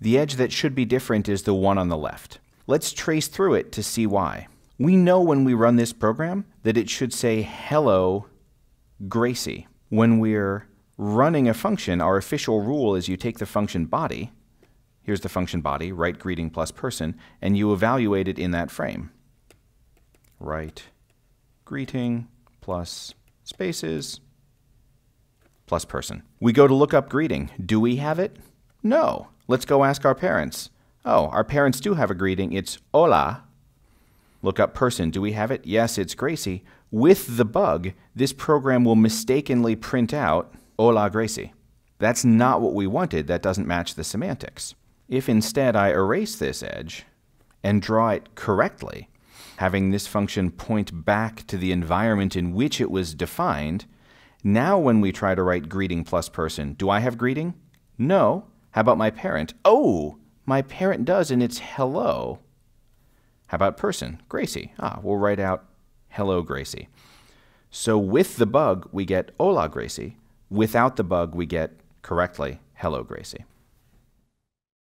The edge that should be different is the one on the left. Let's trace through it to see why. We know when we run this program that it should say hello Gracie. When we're running a function, our official rule is you take the function body, here's the function body, write greeting plus person, and you evaluate it in that frame. Write greeting plus spaces plus person. We go to look up greeting. Do we have it? No. Let's go ask our parents. Oh, our parents do have a greeting. It's hola. Look up person. Do we have it? Yes, it's Gracie. With the bug, this program will mistakenly print out hola Gracie. That's not what we wanted. That doesn't match the semantics. If instead I erase this edge and draw it correctly, having this function point back to the environment in which it was defined, now when we try to write greeting plus person, do I have greeting? No, how about my parent? Oh, my parent does, and it's hello. How about person? Gracie. Ah, we'll write out hello, Gracie. So with the bug, we get hola, Gracie. Without the bug, we get correctly hello, Gracie.